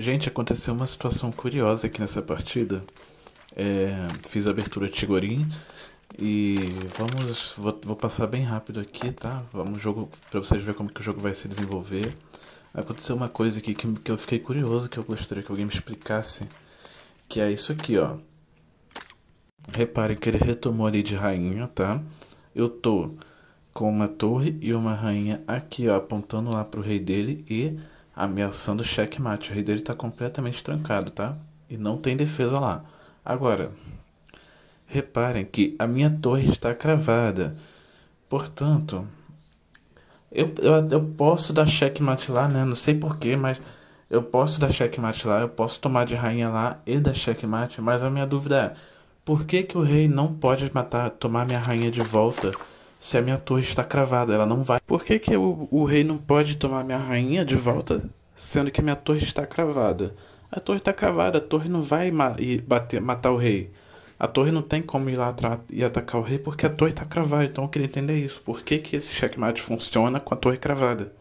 Gente, aconteceu uma situação curiosa aqui nessa partida. É, fiz a abertura Tigorim e vamos. Vou, vou, passar bem rápido aqui, tá? Vamos jogo para vocês verem como que o jogo vai se desenvolver. Aconteceu uma coisa aqui que, que eu fiquei curioso, que eu gostaria que alguém me explicasse. Que é isso aqui, ó. Reparem que ele retomou ali de rainha, tá? Eu tô com uma torre e uma rainha aqui, ó, apontando lá pro rei dele e ameaçando checkmate. O rei dele tá completamente trancado, tá? E não tem defesa lá. Agora, reparem que a minha torre está cravada. Portanto, eu, eu, eu posso dar checkmate lá, né? Não sei porquê, mas eu posso dar checkmate lá, eu posso tomar de rainha lá e dar checkmate, mas a minha dúvida é: por que, que o rei não pode matar, tomar minha rainha de volta? se a minha torre está cravada, ela não vai. Por que, que o, o rei não pode tomar minha rainha de volta, sendo que minha torre está cravada? A torre está cravada, a torre não vai ma bater, matar o rei. A torre não tem como ir lá e atacar o rei porque a torre está cravada. Então eu queria entender isso. Por que, que esse checkmate funciona com a torre cravada?